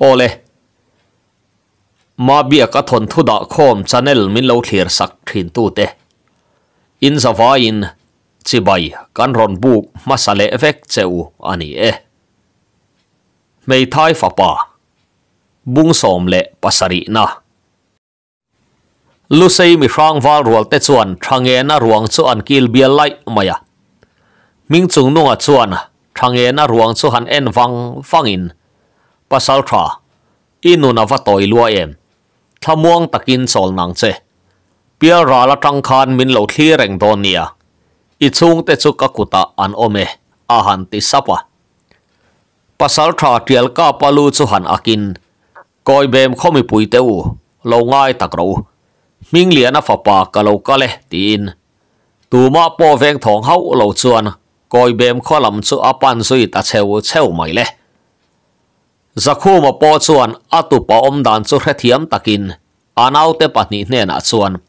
โอเลมาเบียกทนทุดะโคมชาแนลมินเลวเคียร์สักทินตูเตอินสวาอินจิบายกันรอนบุกมาสเลเวกเจ้าอันนี้เอไม่ทายฝักป่าบุงสมเละปัสรินะลุซีมีร่างวาลรัวเตชวนทางเอนรวงจวนกิลเบียไลมายมิงจุงนัวชวนทางเอนรวงจวนเอ็นฟังฟังอินปัสสาวะอินุนาวตอยลัวเอ็มทมวงตะกินสอลนังเซเปียราละตังคานมินเลาที่แรงโดนเนียอิจุงเตจุกกุตะอันโอเมอาหันติสัปะปัสสาวะเดียลกาปาลูจุหันอากินกอยเบมข้อมิปุยเตวูลงง่ายตะกรูมิงเลียนฟปากะโลกะเลตีนตูมาปอแวงทองเฮาเหลจวนกอยเบมข้อลำจุอปันสุยตะเชวเชวไม่เล zakhuma po chuan atupa om dan chu hrethiam takin anau anaute pahnih hnena ah chuan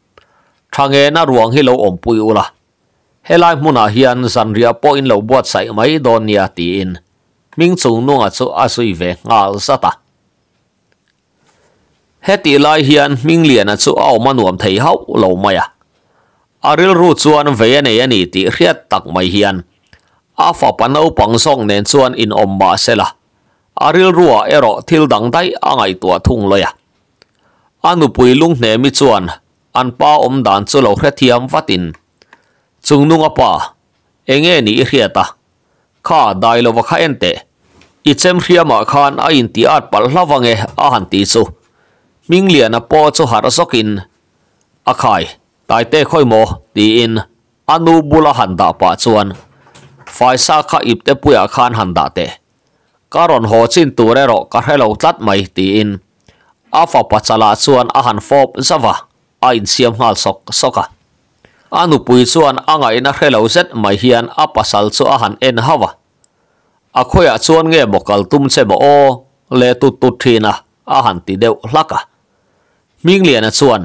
thange na ruang hi lo om pui ula helai hmuna ah hian zanria po in lo buat sai mai don nia ti in ming chung nunga ah chu asui ve ngal sata heti lai hian ming lian a chu au manuam thei hau lo maya aril ru chuan ve ne ani ti hriat tak mai hian afa panau song nen chuan in om omma sela อาริลรัวเอรอทิลดังได้อ่างไอตัวทุ่งเลยอ่ะอันุปุยลุงเนมิจวนอันป้าอมดานสโลเครเทียมฟัดินจุงนุงอป้าเองเอ็นี่เรียตาข้าได้ลวกข้าเอ็นเตอิเซมเรียมาขานอาอินตีอาดปัลลาวังเออาหันตีสุ มิงเลียนป้อจุฮารสกินอาคายตเตค่อยโมตีอินอนุบุลหันดาปาจวนไฟซาข้าอิบเตปุยอาคาหันดาเต karon ho chin tu re ro ka hello tlat mai ti in afa pachala chuan a han fop zawa a in siam hal sok soka à. anu pui chuan anga in a hello zet mai hian a pasal chu a han en hawa a khoya chuan nge bokal tum che bo o le tu tu thina a han ti deuh hlaka ming lian chuan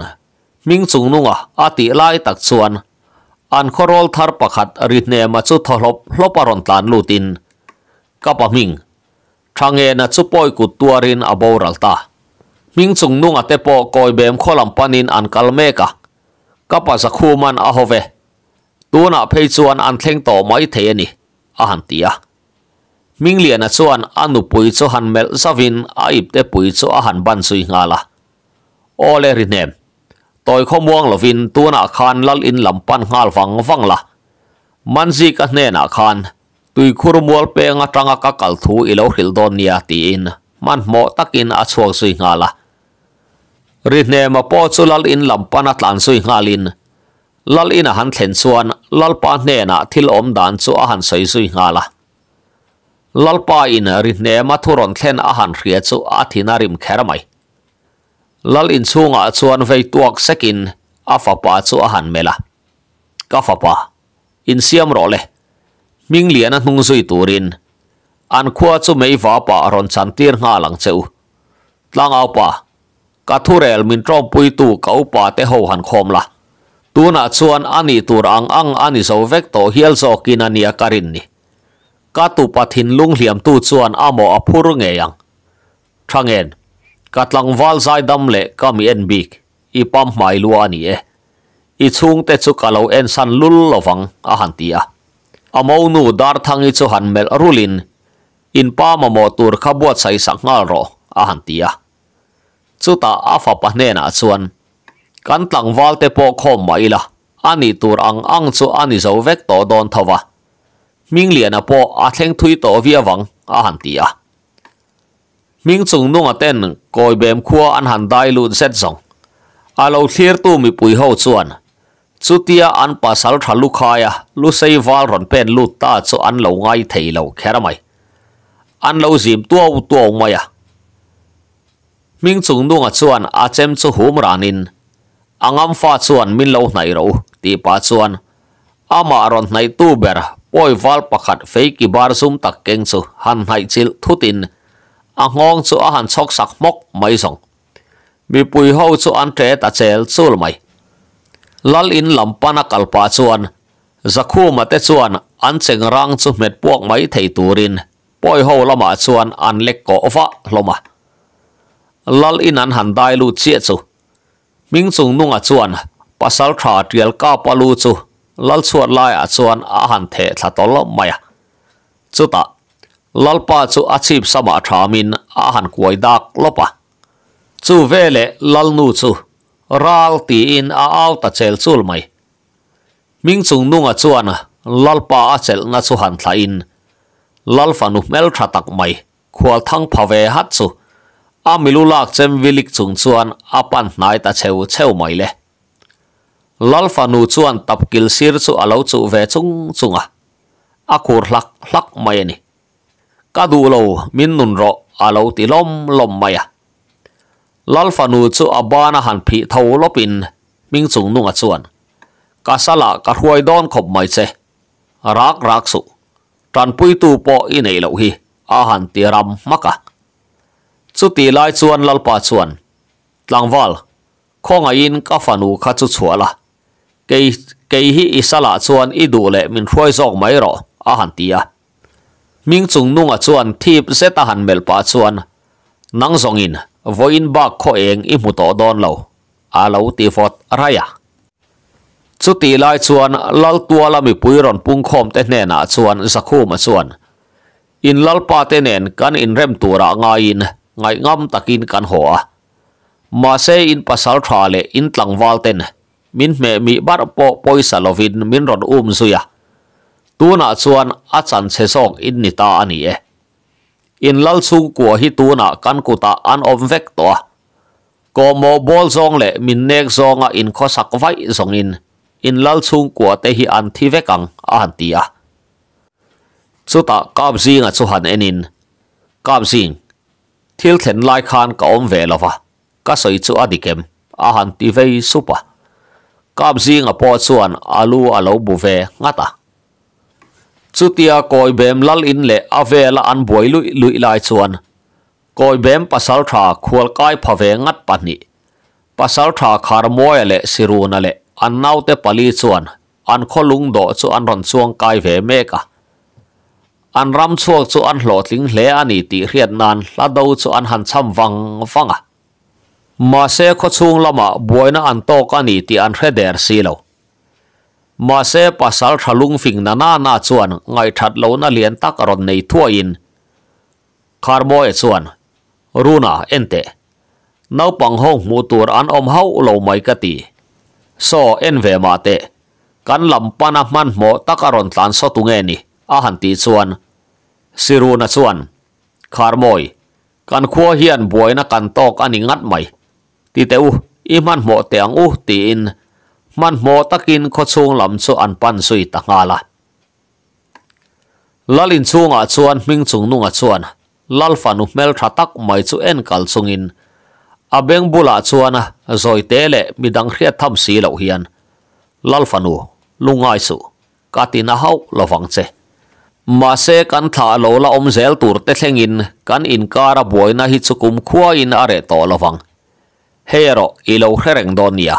ming chung nunga à, a ti lai tak chuan an khorol thar pakhat ri ne ma chu tholop hloparon tlan lutin kapa ming ทางเงินชุปอยกุตัวรินอบูรัลตามิงซุงนุ่งอเตปอคอยเบมขลำปานินอันกัลเมกะกับปัสคูมันอาฮเวตัวนักเพยชวนอันเทงต่อไม่เทนี่อาหันตียมิงเลียนชวนอันุปุยชหันเมลซาวินอาอิบเตปุยชอาหันบันสุยงาละโอเลรินเนมต่อยข้อมวงลวินตัวนักคานลัลอินลำปันงาลฟังฟังละมันสีกันเนนักคาน tui khur mual pe nga tanga ka kal thu ilo hil don nia ti in man mo takin a chuak sui nga la ri ne ma po chulal in lampana tlan sui nga lin lal in a han thlen chuan lal pa hne na thil om dan chu a han soi sui nga la lal pa in ri ne ma thuron thlen a han hria chu a thina rim khera mai lal in chunga chuan vei tuak sekin a fa pa chu a han mela ka fa pa in siam ro le Ming lian an hung zui turin. An khua chu mei va pa ron chan tir nga lang cheu. Tlang au pa. Ka thurel min trom pui tu kau pa te ho han khom la. Tu na chuan ani tur ang ang ani zo vek to hiel zo kin ania karin ni. Ka tu pathin lung hiam tu chuan amo aphur nge yang. Thangen. Ka tlang wal zai dam le kami en bik. I pam mai lu ani e. I chung te chu ka en san lul lovang a hantia. ti อามาอุดาร์ทังอิจฮันเมลรูลินอินปามามอตูร์ขบวัดไซสังอลโรอาหันตียสุตาอาฟปะเนนาส่วนกันตังวัลเตโปคอมมาอีละอันนี้ตูร์อังอังซูอันนี้จะเวกตัวดอนทว่ามิงเลียนอโปอาเซงทุยตัววิอาวังอาหันตียมิงจงนุ่งอัเต็นกอยเบมขัวอันหันได้ลุนเซตซงอาเราเซียร์ตูมีปุยเฮา่วน chutia an pasal tha lu khaya à. lu sei wal ron bên lu ta cho an lo ngai thei lo khera mai an lo zim tua tua mai a à. ming chung dunga chuan a chem chu hum ranin angam fa chuan min lo nai rồi thì pa chuan ama ron nai tu ber poi wal pakhat feiki bar sum tak keng chu han hai chil thutin tin anh chu a anh chok sạc mốc mai song mi pui hậu cho anh tre ta chel chul mai ลลินลำปานักลปาชวนจะคู่มาเตชวนอันเซงรังสุเมตพวกไม้ถตูรินป่อยหัวลมาชวนอันเล็กกอฟะลมาลลินอันหันได้ลูเชียสุมิงสุงนุงอาวนปัสสาวะขาดเดียวก้าปลุจุลลชวนลายอาวนอาหันเทะตะลมไม่จุดตาลลปาจุอาชีพสมาทามินอาหันกวยดักลบะจูเวเลลลนูจู ral ti in a au ta chel chul mai ming chung nunga chuan lalpa a chel na chu han thla in lalfa nu mel tha tak mai khual thang phave hat chu a milu lak chem vilik chung chuan a pan hnai ta cheu cheu mai le lalfa nu chuan kil sir chu alo chu ve chung chunga a khur hlak hlak mai ani ka du lo min nun ro alo ti lom lom mai a ลลฟานูจูอับบานหันผีเทาลบินมิงสูงนุ่งอส่วนกาสละกรวยดอนขบไม่เซรักรักสุตันปุยตูปออินเอลฮีอาหันตีรำมักะสุตีลายส่วนลลปาส่วนลังวอลข้องอินกาฟานูขัดสุดสัวละเกยเกยฮีอิสละส่วนอีดูเลมินรวยซอกไม่รออาหันตีอะมิงสูงนุ่งอส่วนทีบเซตหันเมลปาส่วนนังสองอิน vô in bạc kho eng i mu ở don lâu, a lo ti fot raya chu ti lai chuan lal tua la mi pui ron pung khom te nè, na chuan zakhu ma chuan in lal pa te nè, kan in rem tura nga in ngai ngam takin kan ho a ma se in pasal tra le in tlang wal ten min me mi bar po poisa lovin min ron um zuya tu na chuan a chan se song in ni ta ani e in lal chung của hi tu na kan ku ta an om vek to ko mo bol zong le min nek zong a in kho sak vai zong in in lal chung của te hi an thi vekang a han ti a chu ta kap zing a chu han enin kap zing thil thlen lai khan ka om ve lova ka soi chu adikem a han ti vei supa kap zing a po chuan alu alo bu ve ngata chutia koi bem lal in le avela an boi lui lui lai chuan koi bem pasal tha khual kai phave ngat pani pasal tha khar moi le siruna le an nau te pali chuan an kholung do chu an ron chuang kai ve meka an ram chuak chu an hlotling hle ani ti hriat nan la do chu an han cham wang wanga ma se kho chung lama boina an to ka ni ti an hre der si lo มาเซปัสลทะลุงฟิงนานานาชวน ไงถัดเหลานาเลียนตักรอนในทั่วอินคาร์โบเอชวนรูนาเอ็นเตนาปังห้องมูตัวอันอมเฮาเหลาไม่กตีโซเอ็นเวมาเตกันลำปานัมันหมอตักรอนตันสตุงเงนีอาหันตีชวนซิรูนาชวนคาร์โมย กันขัวเฮียนบวยนักกันตอกอันงัดใหม่ตีเตออิมันหมอเตียงอูตีอินมันโมตะกินขดสงลำสวอันปันสุยตางาละลลินชงอาชวนมิงชงนุ่งอาชวนลลฟานุเมลทัตักไม่ชูเอ็นกัลสูงินอาเบงบุลาชวนะจอยเตเล่มีดังเรียดทำสีเหล่าเฮียนลลฟานุลุงไอสูกาตินาฮาวลาฟังเซมาเซกันถาโลละอมเซลตูร์เตเซงินกันอินการบวยนะฮิตสุกุมขวอินอะรตโอลาฟังเฮโรอีโลเฮเรงโดนียา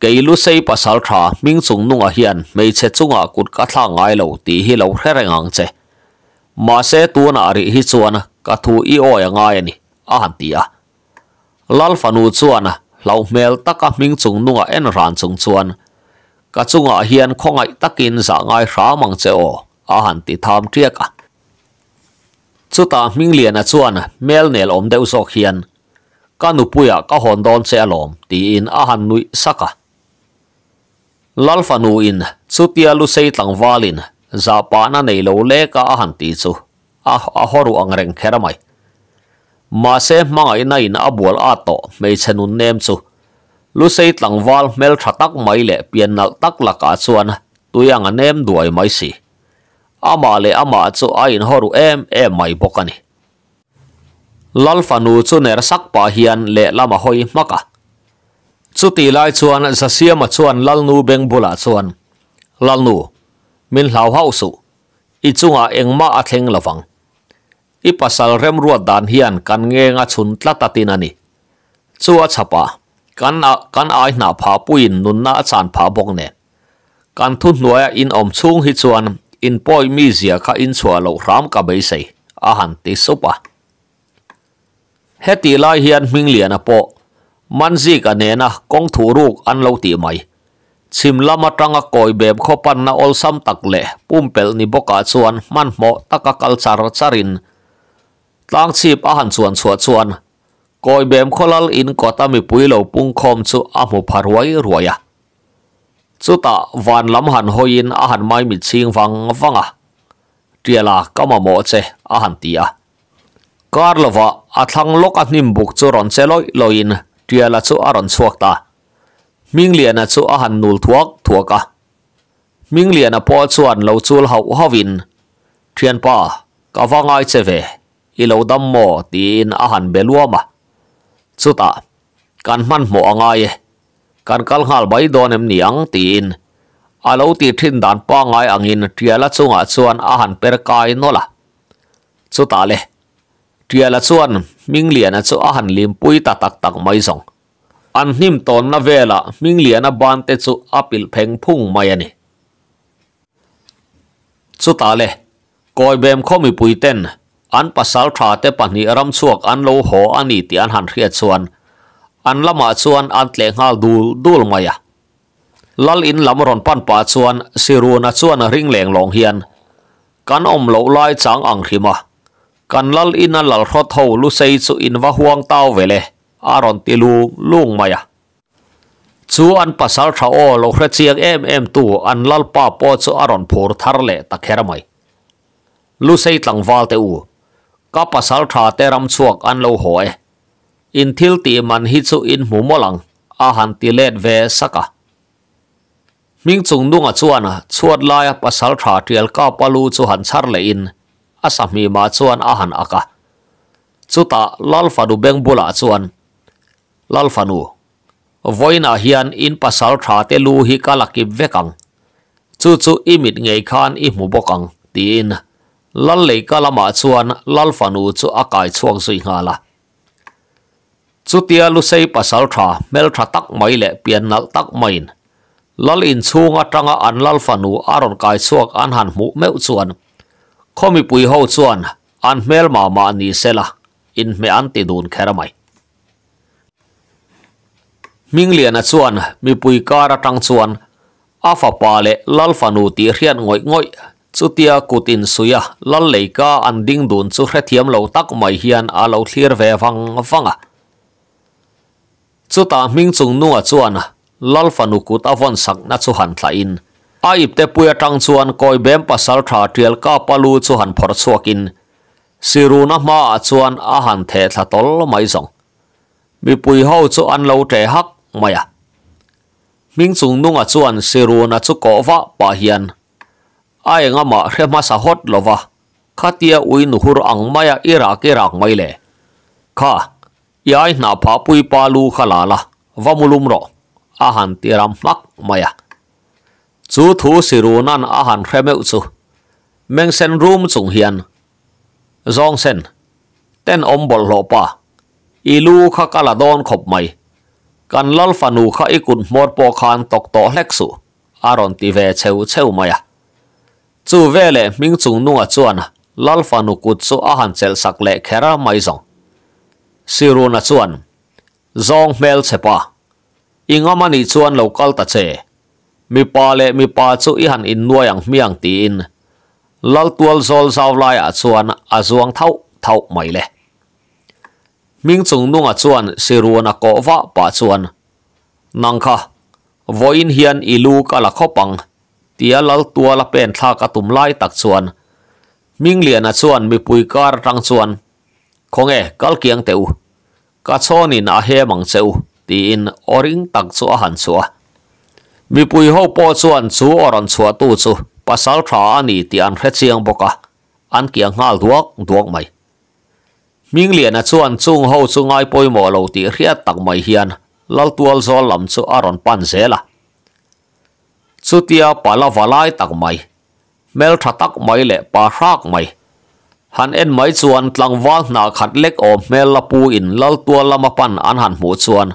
cái lu xây bà sáu thọ minh sùng nung ở hiền mấy xe chung ở cột cá thang ngay lâu tí hi lâu khé rành ngang chè mà xe tua nà rì hi chuan cả thu y oi ngay nè à hẳn tí à lal phanu chuan lâu mel tắc cả minh sùng nung ở en ran chung chuan cả chung ở hiền không ai tắc in giả ngay khá mang chè ô à hẳn tí tham triết à chú ta minh liền à chuan mel nel om đeo sok hiền cả nụ puya à, cả hòn đòn xe lom tí in à hẳn nuôi sắc lalfanu in chutia lu sei tang valin zapana nei lo le ka a han ti chu a a horu ang reng khera mai ma se mangai na in abual a to mei chanun nem chu lu sei tlang val mel thatak mai le pian nal tak la ka chuan tuyang anem duai mai si ama le ama chu a in horu em em mai bokani lalfanu chu ner pa hian le lama hoi maka สุดที่ไล่ชวนจะเสียมาชวนลัลนูเบงบุลาชวนลัลนูมินเหลาเฮาสุอิจุงอาเองมาอัดเฮงละฟังอีปัสสาเริ่มรวดดานเฮียนกันเงงชุนลัดตินันี่ชัวชะปะกันกันอายหนาผาปุยนนุนนาจานผาบกเนกันทุนหน่วยอินอมชุงฮิชวนอินปอยมีเสียข้าอินชัวเหลรามกับใบใสอาหารติสุปะเฮตีล่เฮียนมิงเลียนอะป man zik anena kong thu ruk an lo ti mai chim lama tanga koi beb kho pan na ol sam tak le pum pel ni boka chuan man mo taka kal char charin tlang chip a han chuan chua chuan koi bem lal in kota mi pui lo pung khom chu a mu pharwai ruaya chu ta van lam han hoin a han mai mi ching wang wanga tiala kama mo che a han tia karlova a lang lok a hnim buk chu ron che loi loin tia là chỗ aron suak ta mình liền là chỗ ahan nul thuốc thuốc à mình liền là po chuan lâu chul hậu havin thiên pa cả vang ai chơi về i lâu đâm mò tin ahan lúa mà chú ta kan man mò ngai kan kal hal bai don em niang tin a lâu ti thin dan pa ngai angin tia là chỗ ngã chuan ahan per kai nô la chú ta leh ทียละชวนมิงเลียนจะอหานลิมปุยตาตักตักไม่ส่งอันนิมตอนนาเวลามิงเลียนบานเตจะอปิลเพ่งพุ่งไม่เนี่ยสุดตาเล่ก้อยเบมข้อมีปุยเต้นอันัสสาทราเตปันนี่รำชวกอันโลหะอันนี้ที่อันหันเรียดชวนอันละมาชวนอันเล่งฮาดูดูลไม่ลลินลำรอนปันป่าชวนสิรูนชวนริ่งแหลงหลงเฮียนกันอมโลไลจังอังหิมากันลลอินลลรถเฮาลุเซสุอินวะฮวงเต้าเวเลอารอนติลุงลุงมาจูอันัาสาวาโอลเรเซียงเอ็มเอ็มตูอันลลปาปอจูอารอนพูร์ทาร์เลตะเครมัยลุเซตังวาลเตอูกัปัาสาวาเตรัมสวกอันโลหอยอินทิลตีมันฮิตสูอินหูมลังอาหันติเลดเวสักะมิงจุงดุงอจะชวนชวดลายัาสาวาเตียลกัาปลูจูหันชาร์เลอิน asami ma chuan a han aka chuta lalfanu bengbula chuan lalfanu voina hian in pasal tha te lu hi kalaki vekang chu chu imit ngei khan i mu bokang tin lal lei kalama chuan lalfanu chu akai chuang sui ngala chutia lu sei pasal tha mel tha tak mai le pian nal tak main lal in chunga tanga an lalfanu aron kai chuak an han mu meu chuan ข้อมีปุยหัวชวนอันเมลมามานี่เสละอินเมอันติดูนแค่ระไม่มิงเลียนชวนมีปุยการะตังชวนอาฟาปาเลลัลฟานูตีเรียนง่อยง่อยสุเตียกุตินสุยะลัลเลกาอันดิ้งดูนสุเรทียมเหลาตักไม่เฮียนอาเหลาเทียร์เวฟังฟังอ่ะสุตามิงจุงนัวชวนลัลฟานูกุตาวันสักนัดสุหันทลายิน Ai aipte puya tang chuan koi bem pasal tha tial ka palu chu han phor chuakin siruna ma a chuan a han the tlatol mai zong mi pui ho chu an lo te hak maya ming chung nunga chuan siruna chu ko va pa hian a enga ma hre ma sa hot lova khatia ui nu hur ang maya ira ke rak mai le kha yai na pa pui palu khala la vamulum ro a han tiram hlak maya จูทูสิรูนันอาหารเฟมอุจูเมงเซนรูมจงเฮียนจองเซนเต้นอมบอลโลอปาอีลูข้ากะละดอนขบไม่กันลลฟานูข้าอีกุนหมดปอคานตกโตเล็กสุอารอนตีเวเชวเชวไม่ะจูเวเลมิงจุงนัวจวนลลฟานูกุดสุอาหารเซลสักเลกแคระไม่จงสิรูนจวนจองเมลเซปาอิงอมันีจวนโลกาลตะเจมีปาเลมีปาสุอีหันอินนัวอย่างมียงตีอินลัลตัวโซลสาวลายอาชวนอาชวงเท่าเท่าไม่เลยมิงจุงนุ่งอาชวนสิรวนกอวะปาชวนนังค่ะวอินเฮียนอิลูกะละข้อปังเตียลัลตัวละเป็นทากระตุมไล่ตักชวนมิงเหลียนอาชวนมีปุยการรังชวนคงเอกัลเกียงเตวกะชอนินอาเฮมังเซวตีอินอริงตักชัวหันชัว mi pui ho po chuan chu oran chua tu chu pasal tha ani ti an hre chiang boka an kia ngal duak duak mai ming lian a chuan chung ho chungai poimo lo ti hriat tak mai hian lal tual zo lam chu aron pan zela chutia pala valai tak mai mel tha tak mai le pa hrak mai han en mai chuan tlang wal na khat lek o mel la pu in lal tual lama pan an han mu chuan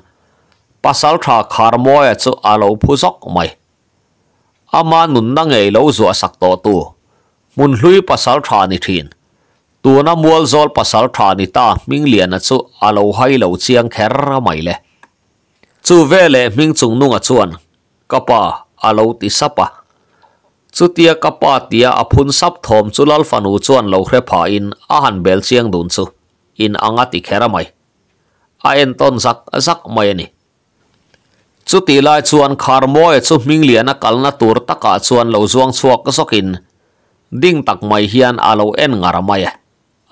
pasal tha khar moya chu alo phuzok mai ama nun na ngei lo zo sak to tu mun hlui pasal tha ni thin tu na mual zol pasal tha ni ta ming lian chu alo hai lo chiang kher mai le chu vele ming chung nunga chuan kapa alo ti sapa chu tia kapa tia phun sap thom chu lal fanu chuan lo hre pha in a han bel chiang dun chu in anga ti khera mai a en ton zak zak mai ni chu ti lai chuan khar mawi chu hming liana kalna tur taka chuan lo zuang chuak ka sokin ding tak mai hian alo en ngaramaya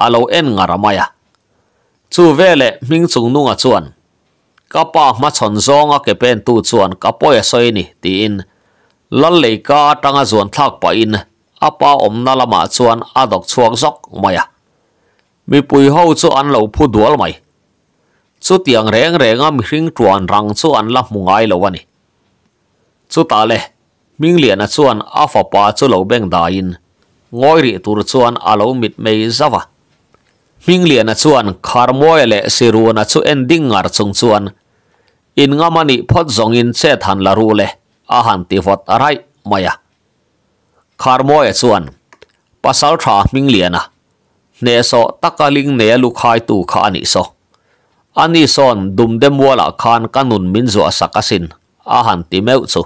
alo en ngaramaya chu vele hming chung nunga chuan kapa ma chon zonga ke pen tu chuan kapoya soini ti in lal leika tanga zuan thak pa in apa omna lama chuan adok chuak zok maya mi pui ho chu an lo phu dual mai สุดทยังแรงแรงอ่ะมริงจวนรังส่วนลับมุงไอแล้ววนนี้สุดท้าเลยมิงเลียนส่วนอาฟ้าป้าสุลเรเบงได้ยินงอยรีตุวส่วนอาลูมิดไม่ซะวะมิงเลียนส่วนคาร์มอยเล่สิรูนส่วนเอนดิ้งอาร์สงส่วนอินงามันนพัดจงอินเซธันลารูเล่อาหันที่ฟอดอะไรมายะคาร์มอยส่วนภาษาทรามิงเลียนะเนโซตักกะลิงเนลูกไคตูขานิโซ ani son dum de mua la khan kanun min zo sakasin a han ti meu chu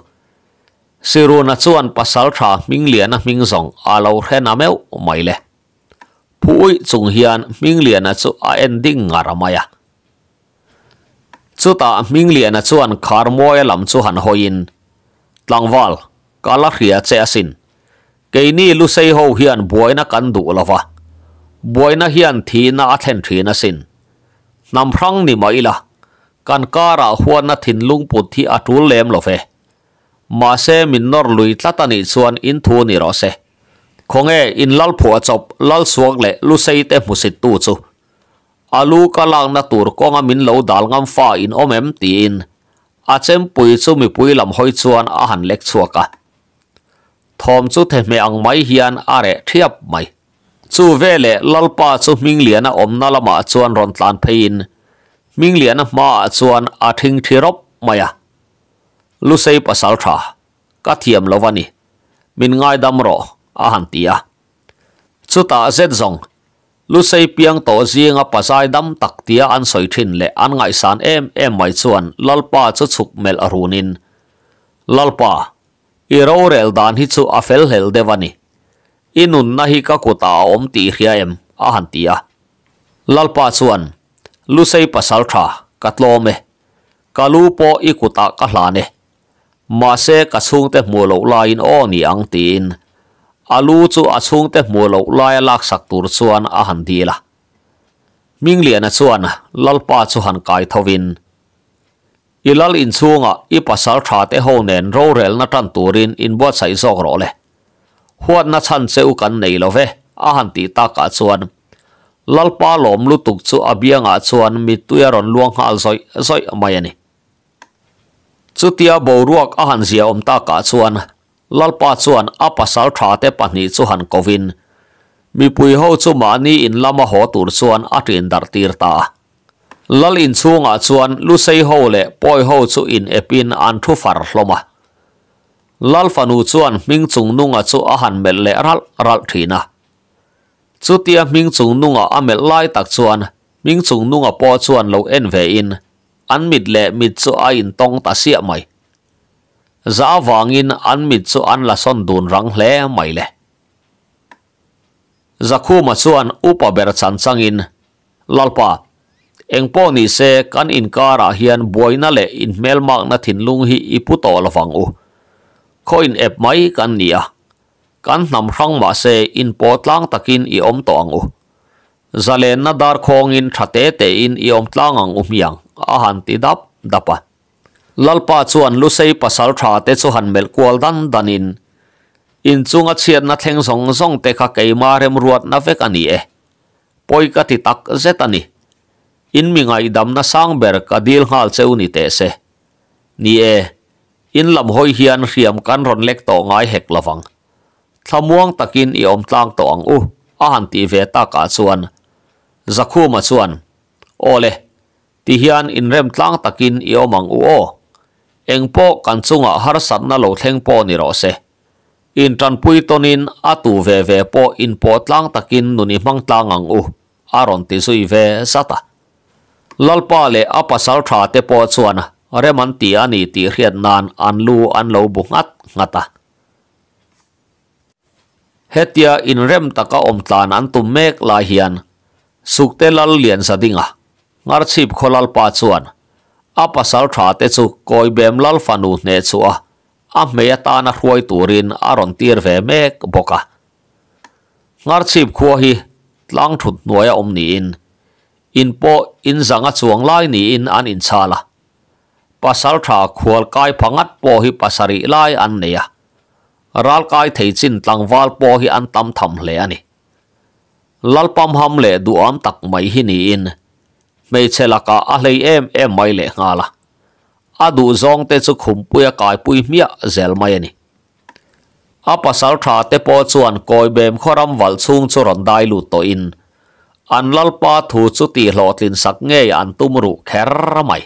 siru na chuan pasal tha ming lian a ming zong a lo rena meu mai le phui chung hian ming lian a chu a ending ngaramaya chuta ming lian a chuan khar moi lam chu han hoin tlangwal kala hria che asin keini lu sei ho hian na kan du lova Na hian thina a thlen thin sin. นำพร่งนี่มาอีละกันก้าระหัวนัถิ่นลุงปุดที่อาทูเลมหลอเฟมาเซมินนอร์ลุยตตันิส่วนอินทูนีรอเซคงเออินลัลผัวจบลัลสวงเลลุเซเตมุสิตูจูอาลูกาลังนัตูรกงมินเลวดาลงมฟ้าอินอมเอมตีนอาเจมปุยจูมิปุยลำหอยชวนอาหันเล็กชวกะทอมจูเทเมอังไม่เฮียนอะไรเทียบไม่สู้เวลลลปาสุมิงเลียนอมนาลมาจวนรอนตานพินมิงเลียนมาจวนอาทิงทีรบมายลุเซปัสัลทาก็เทียมลวันีมินง่ายดำรออาหันตียสุตาเซจงลุเซปียงโตจีงอปสายดัมตักเตียอันสอยทินเละอันไงสานเอ็มเอ็มไว้จวนลลปาจูฉุกเมลอรูนินลลปาอีโรเรลดานฮิตสุอาเฟลเฮลเดวันี inun nahi ka kota om ti hria em a han tia lalpa chuan lusei pasal tha katlo me kalu po i kuta ka hla ne ma se ka chung te mu lo la in o ni ang tin alu chu a chung te mu lo la ya lak sak tur chuan a han di la ming lian a chuan lalpa chu han ilal in i pasal te ho nen ro rel na huat na chan che u kan nei lo ve a han ti ta ka chuan lalpa lom lu tuk chu abianga chuan mi tuya ron luang hal soi soi mai ani chutia boruak a han zia om ta ka chuan lalpa chuan a pasal tha te pani chu han kovin mi pui ho chu ma ni in lama ho tur chuan a tin dar lal in chuanga chuan lu sei ho le poi ho chu in epin an thu lal fanu chuan ming chung nunga chu a han mel le ral ral thina chu tia ming chung nunga a mel lai tak chuan ming chung nunga po chuan lo en ve in an mit le mit chu a in tong ta sia mai za wangin an mit chu an la son dun rang hle mai le zakhu ma chuan upa ber chan changin lalpa engpo ni se kan in kara hian boina le in mel melmak na lung hi ipu to lawang u Koin ep mai kan nia. Kan nam rang mà se in pot lang takin i om to angu. Zalen na dar khong in thate te in i om tlang ang um yang. Ahan ti dap dapa. À. Lalpa chuan lu sei pasal tha te chu han mel kual dan danin. In chunga chiat na theng song song te kha kei ma rem ruat na vek ani e. Poi ka ti tak zetani. In mingai dam na sang ber ka dil hal cheu ni te se. Ni e in lam hoi hian riam kan ron lek to ngai hek lawang thlamuang takin i om tlang to ang u a han ti ve ta ka chuan zakhuma chuan ole ti hian in rem tlang takin i omang u o engpo kan chunga har na lo theng po ni ro se in tran pui tonin atu ve ve po in po tlang takin nuni mang tlang ang u aron ti zui ve sata lalpa le apa sal tha te po chuan rem an ti ani ti hriat nan an lu an lo bu ngat ngata hetia in rem taka om tlan an tum mek la hian sukte lal lian sadinga ngar chip kholal pa chuan a pasal tha te chu koi bem lal fanu ne chu a a meya ta na hruai turin aron tir ve mek boka ngar chip khuo hi tlang thut noya om ni in in po in zanga chuang lai ni in an in chala pasal tha khual kai phangat po hi pasari lai an neya ral kai thei chin tlangwal po hi an tam tham hle ani lalpam ham le duam tak mai hi ni in mei chelaka a hlei em em mai le ngala adu zong te chu khum puya kai pui mia zel mai ani a pasal tha te po chuan koi bem khoram wal chung chu ron dai lu to in an lalpa thu chu ti hlo tlin sak nge an tumru kher mai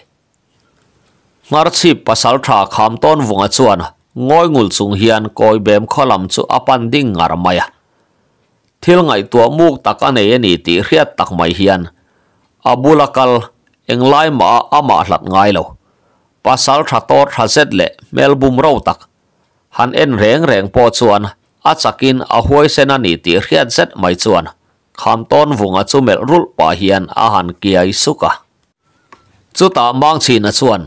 ngar chi pasal tha kham ton vunga chuan ngoi ngul chung hian koi bem kholam chu apan ding ngar maya thil ngai tua muk taka nei ni ti hriat tak mai hian abulakal englai ma ama hlat ngai lo pasal tha to tha zet le melbum ro tak han en reng reng po chuan a chakin a huai sena ni ti hriat zet mai chuan kham ton vunga chu mel rul pa hian a han kiai suka à. chuta mang chi na chuan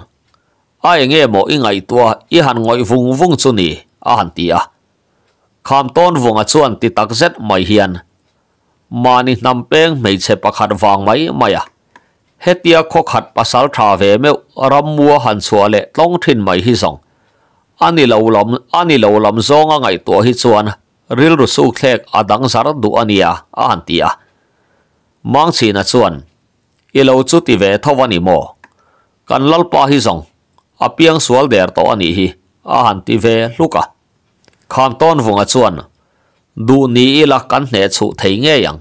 ไอ้เงี้ยบอกอีไงตัวอีหันงอยฟุงฟุงสุนีอาหันตีอะคำต้น้งอชวนติดตักเซ็ตไม่เฮียนมานี่นำเป้งไม่ใช่ปะขัดวางไหมไม่อะเฮตียโคขัดภาษาทาเวเมรำมัวหันชัวเล่ต้องทิ้นไม่ฮิซองอันนี้เราลำอันนี้เราลำซองอไงตัวฮิชวนริลรุสกเคลกอดังสารดูอันนี้อะอาหันตีอะมังสีนัชวนอีเราจุต่เวทวันนี้โมกันลลปาฮิซองอาเพียงสวลเดียร์ตัวนี้อาหันตีเวลูกะขานตอนฟงอาชวนดูนี่ละกันเนื้อสุทิ้งเอียง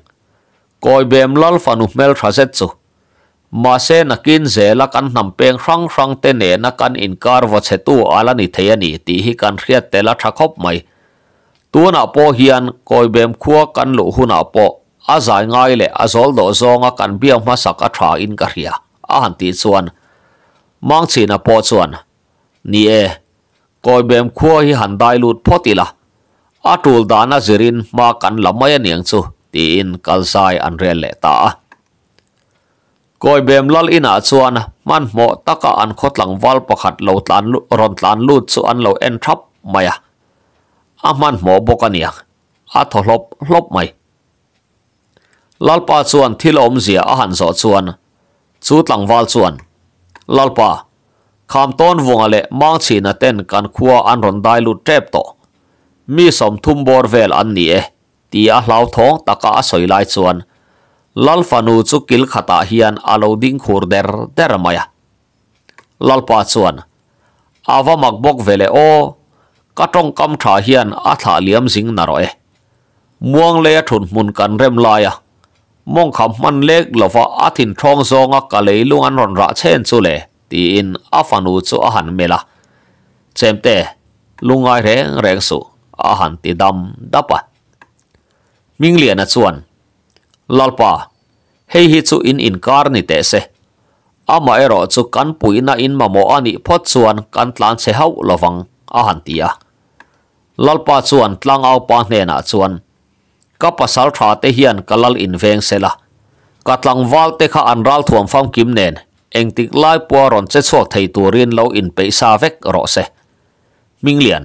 ก็ิ่มลฟันุเมลทรัสเซตสุมาเซนกินเจลักันนำเพียงครั้งครั้งเตเนนักันอินการวัชตัวอาลันิเทียนีตีฮิการเรียดเตละชักคบไม่ตัวนับพ่อเฮียนก็ิ่มขัวกันลูกหุนับพ่ออาจัยง่ายเลยอาจอลโดซองกันเบียมมาสักอัตราอินการียาอาหันตีส่วนมังชีนะปอส่วนนี่เอกอยเบมขัวฮิหันได้ลุดพอติละอาตูลดานาจรินมากันละไม่เนียงสูตีนกัลไซอันเรลเลตากอยเบมลลอินาส่วนมันหมดตะกอันคดหลังวอลประขัดเหลาตันรอนตันลุดสวนเหลาเอ็นทรับไม่อะอามันหมอบกันยงอาทลบลบไม่ลลปา่วนที่ลมเสียอาหันสอด่วนสูตหลังวอลส่วนลลปะคำต้นวงเล่มังชีนัต้นกันขัวอันรอนได้ลุเจ็บโตมีสมทุมบอร์เวลอันนี้ที่อาเล่าท้องตะกาสอยไล่ส่วนลลฟานูจุกิลขตาเฮียนอาลูดิงคูรเดอร์เดร์มายลลปะส่วนอาวามักบกเวเลโอกระตรงคำชาเฮียนอาทาเลียมซิงนารอยมวงเลียทุนมุนกันเริ่มลายอมองคำมันเล็กหลอฟ้าอาทินทรองซองกะเลยลุงอันรอนระเช่นสุเลตีอินอาฟานูสุอาหันเมละเจมเตลุงไอเรงแรงสุอาหันติดดำดับปะมิงเลียนส่วนลลปาเฮฮิสุอินอินคาร์นิเตเซอามาเอรอจุกันปุยนาอินมาโมอันิพอดส่วนกันตลานเซฮาวลวังอาหันตียลลปาส่วนตลังเอาปานเนนส่วนก็ภาษาถอเตเฮียนก็ลลอินเวงเซละกัดลังวอลเตข้าอันรัลถ่วมฟ้องกิมเนนเองติกไล่ปัวรอนเซสวกไทยตัวเรียนเราอินไปซาเวกรอเซมิงเลียน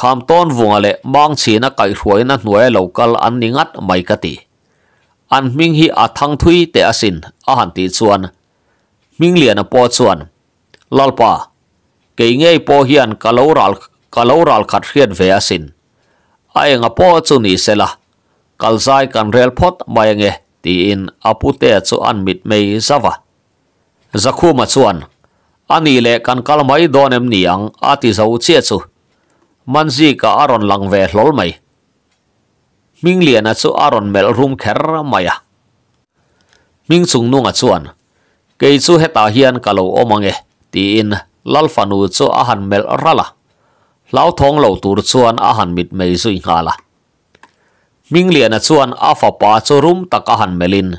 คำต้นวงอะไรมองสีนักไก่หวยนักหน่วยเรากลอันนิงัดไม่กติอันมิงฮีอัทังทุยเตอสินอาหันตีส่วนมิงเลียนปอส่วนลลปาเกี่ยงไอปอเฮียนกะเลวรัลกะเลวรัลขัดเรียนเวอสินไอเงาปอจุนีเซละ kalzai kan rel phot mayenge ti in apute chu an mit mei zawa zakhu ma chuan ani le kan kal mai donem niang ati zo che chu manji ka aron lang ve hlol mai ming liana chu aron mel room kher maya ming chung nu nga chuan ke chu heta hian kalo omange ti in lal fanu chu rala lau thong lo tur chuan ahan ming lian a chuan afa pa chu rum taka han melin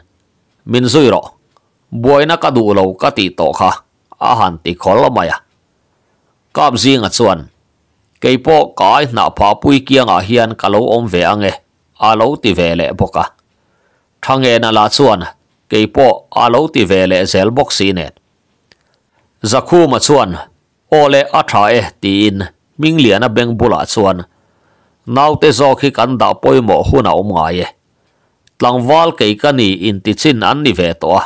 min zui ro buaina ka du lo ka ti to kha a han ti khol ma ya kam zing a chuan keipo kai na pha pui kiang a hian ka lo om ve ange a lo ti ve le boka thange na la chuan keipo a lo ti ve le zel box si net zakhu ma chuan ole a tha e tin ming lian a beng bula chuan nau te zo khi kan da poi mo hun au ma ye tlangwal ke kani in ti chin an ni ve to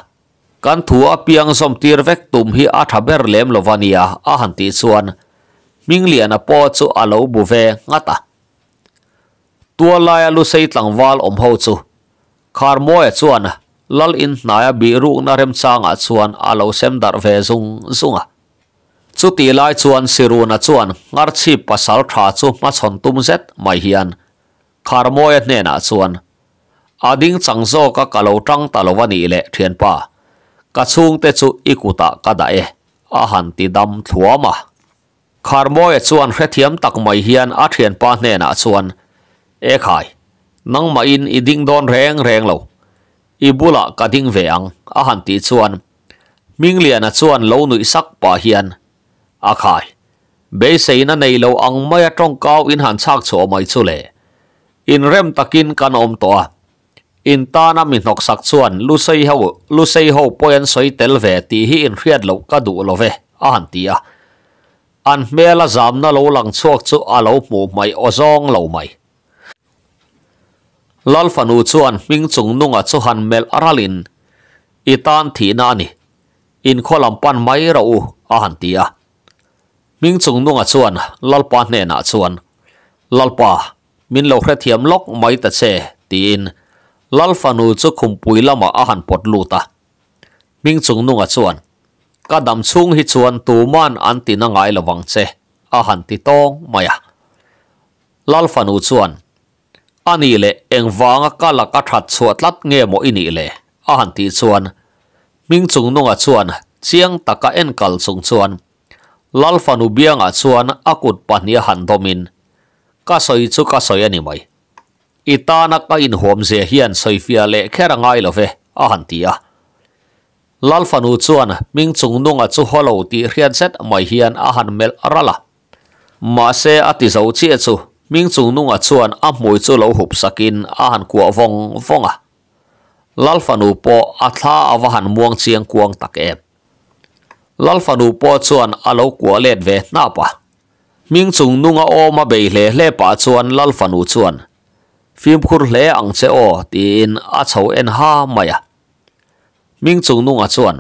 kan thu a piang som tir vek tum hi a thaber lem lovania a han ti chuan ming lian a po chu alo bu ve ngata tua lai lu sei tlangwal om ho chu khar mo e chuan lal in naya bi ru na rem changa chuan alo sem dar ve zung zunga chu lại lai chuan na chuan ngắt chi pasal tha chu mà chhon tum zet mai hian kharmoe nè na chuan ading changzo ka kalo tang talowani le thian pa ka chung te chu ta cả đại, a hàn ti đâm dam thuama kharmoe chuan hrethiam tắc mai hiền a thian pa nè na chuan e khai nang mai in iding don reng reng lo ibula ka ding ve ang a han ti chuan mingliana chuan lo nui sak pa hian à khai bé xây na này lâu ăn mấy trong cao in hàn sắc số mấy số lệ in rem takin can om toa in ta na min nok sak chuan lu sei ho lu sei ho poen soi tel ve ti hi in hriat lo ka du lo ve a han ti a an mela zam na lo lang chuak chu a à lo mu mai ozong lo mai lal fanu chuan ming chung nunga à chu han mel aralin à itan thi na ni in kholam pan mai ro a han ti a Ming chung nung a chuan lalpa nè na chuan lalpa min lo khre thiam lok mai ta che ti in lalfa nu chu khumpui lama à han pot lu ta Ming chung nung a chuan ka dam chung hi chuan tu man an ti na ngai lawang che a han ti tong maya lalfa nu chuan ani le engwanga kala ka that chuat lat nghe mo ini le a han ti chuan Ming chung nung a chuan chiang taka en kal chung chuan lalfanu bianga chuan akut pania a han domin ka soi chu ka soi ani mai itana ka in huam ze hian soifia le khera ngai love a han tia lalfanu chuan ming chung nunga chu holo ti hrian set mai hian a han mel arala ma se ati zo chi e chu ming chung nunga chuan a mui chu lo hup sakin a han ku vong vonga lalfanu po atha awahan muang chiang kuang tak em lalfa du po chon alo kolet we na pa ming chung nu nga oma be le le pa chon lalfa nu chon fim khur le ang che o tin a chho en ha maya ming chung nu nga chon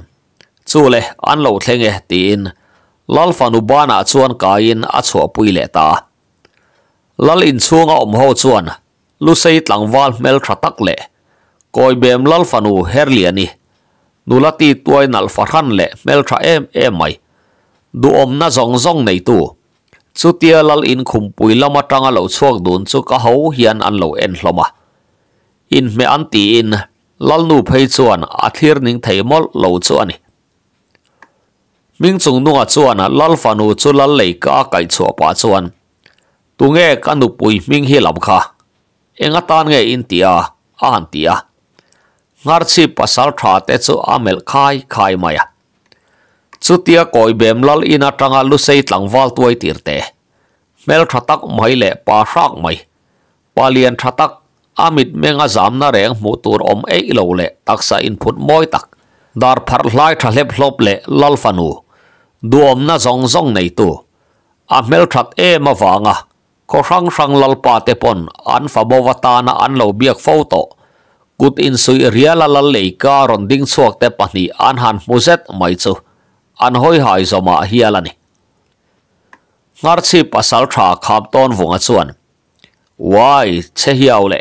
chu le an lo thleng e tin lalfa nu bana chon kain a chho puile ta lal in chu nga om ho chon lu seit lang wal mel thrak tak le koi bem lalfa nu her นูละตีตัวนัลฟารันเละเมลทราเอมเอมไมดูอมน่าจงจงในตัวสุดที่ลลอินคุมปุยละมาจังเราช่วงดูนสุกเขาเฮียนอันเราเอ็นละมาอินเมอันตีอินลลนูเพยชวนอาทิตย์นึงไทยมอลเราชวนนี่มิงจงนัวชวนลลฟานูชุลลเลยก็ไก่ชัวปาชวนตัวเงี้ยกันดูปุยมิงเฮลับค่ะเอ็งอาตานเงี้ยอินเตียอาหันเตีย ngar chi pasal tha te chu amel khai khai maya chutia koi bem lal in atanga lu sei tlangwal tuai tirte mel thatak mai le pa rak mai palian thatak amit menga zamna reng mu tur om ei lo le taksa in phut moi tak dar phar hlai tha lep hlop le lal fanu duom na zong zong nei tu a mel that em awanga ko rang rang lal pa te pon an fa bowatana an lo biak photo kut in sui riala la leika ron ding suak te pahni an han muzet mai chu an hoi hai zoma hialani ngar chi pasal tha khap ton vunga chuan wai che hiaw le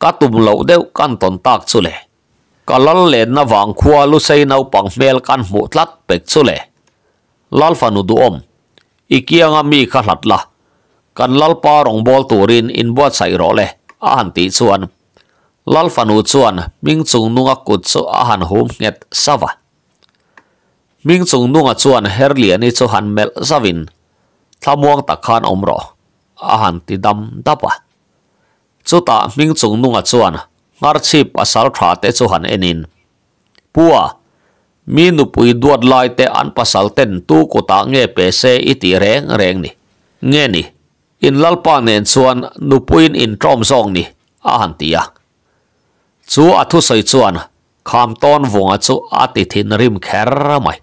ka tum lo deu kan ton tak chu le ka lal le na wang khua lu sei nau pang mel kan mu tlat pek chu le lal fanu du om ikianga mi kha hlat la kan lal pa rong bol turin in bua sai ro le a han ti chuan lalpanu chuan ming chung nunga kut chu hum nget sava ming chung nunga chuan herli ani chu han mel zavin thamuang takhan omro ahan tidam ti dam dapa chuta ming chung nunga chuan ngar chip asal thra te chu han enin puwa mi nu pui duat lai te an pasal ten tu ko ta nge pe se iti reng reng ni nge ni in lalpa nen chuan nu puin in trom ni ahan han จู่อัฐุสัยจวนคำต้นวงอจูุอัติทินริมแขรไม่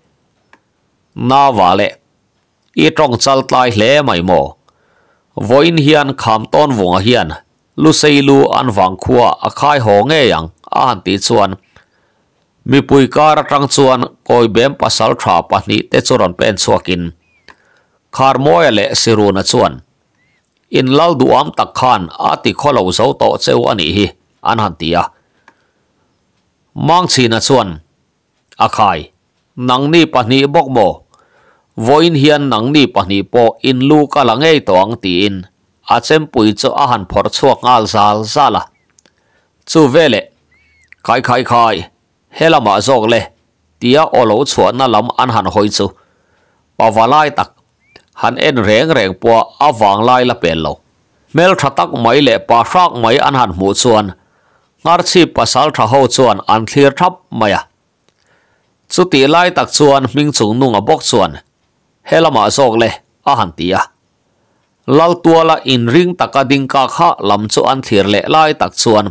น้าว่าเลยอีตรงจัลตายเลไม่โมวินเฮียนคำต้นวงเฮียนลุเซลูอันวังขัวอาคายหงเอยังอาันติจวน มีปุยการตรังจวนคอยเบมพัสสลทราปนี่เตจรนเป็นสวกินคาร์มอยเลสิรูนจวน อินเล่าดูอัมตักขันอาติคอลาวโซโตเซวันิี้อันหันตียะมองสีน่ะส่วนอาคายนังนี่ปนีบกโมวอินเฮียนนังนี่ปนีโปอินลูกะลังเอตองตีอินอาเซมปุยจะอาหันพอร์ชวกอาลซาลซาละจูเวเลคายคายคายเฮลามาจกเลเตียโอโลชวนน่ะลำอันหันหอยจูปาวาไลตักหันเอ็นเร่งเร่งปัวอาวางไลละเป็นโลเมลทัตักไหมเละปาชากไหมอันหันหมูชวน ngarchi pasal tha ho chuan an thap maya chuti lai tak chuan ming chung nunga bok chuan helama zok le a han tia lal tuala in ring taka ding ka kha lam chu an thlir le lai tak chuan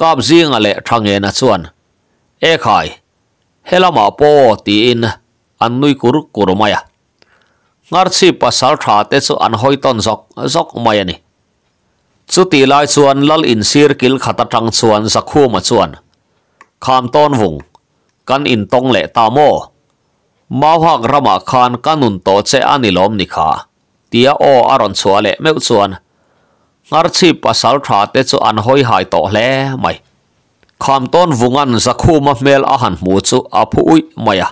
kap zinga le thangena na chuan e khai helama po ti in an nui kur kur maya ngarchi pasal tha te chu an hoiton zok zok maya ni chú ti lai chuan lal in sir kil khata tang chuan zakhu ma chuan kham ton vung kan in tong le ta mo mau hak rama khan kanun to che anilom ni kha tia o aron chua le meu chuan ngar chi pasal tha te chu an hoi hai to hle mai kham ton vungan zakhu ma mel a han mu chu a phu ui maya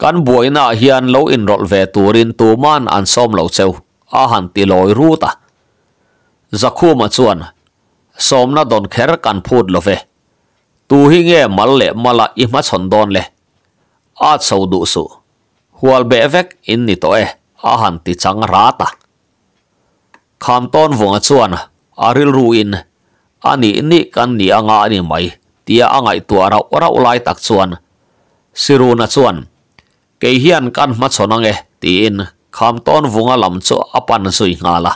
kan à. buaina hian lo in rol ve turin tu man an som lo cheu a han ti loi ruta zakho ma chuan somna don kher kan phut lofe tu hinge mal le mala i ma chon a chau su hual be to e a han ti chang ra ta kham ton vong chuan ani ni kan ni anga ani mai tia angai tu ara ora ulai tak chuan siru na chuan ke kan ma chonang e tin vunga lam cho apan sui ngala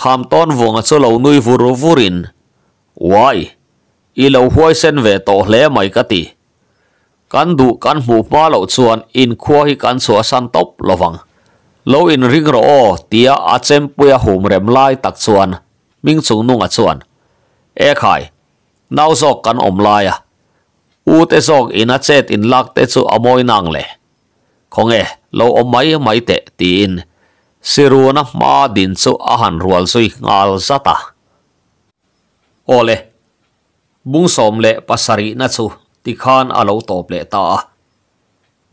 คำต้นวงจะเลานุยฟูรูฟูรินวายอีเลาห้วยเส้นเวโตเล่ไม่กติกันดูกันหมูมาเหล่าชวนอินขัวาิกันสัวสันตบระวังเลาอินริงรอเตียอาเจมปุยหูมเรมไลตักชวนมิงสูงนุ่งอชวนเอข่ยนาวซอกกันอมลายอูเตซอกอินอาเจตอินลักเตซูอมยนางเลคงเอเราอมไม่ไม่เตะตีอิน siruna ma din so ahan rual sui ngal zata. Ole, bung som le pasari na chu tikhan alo top le ta.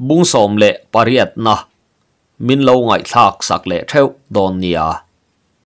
Bung som le pariet na min lo ngai thak sak le theu don niya.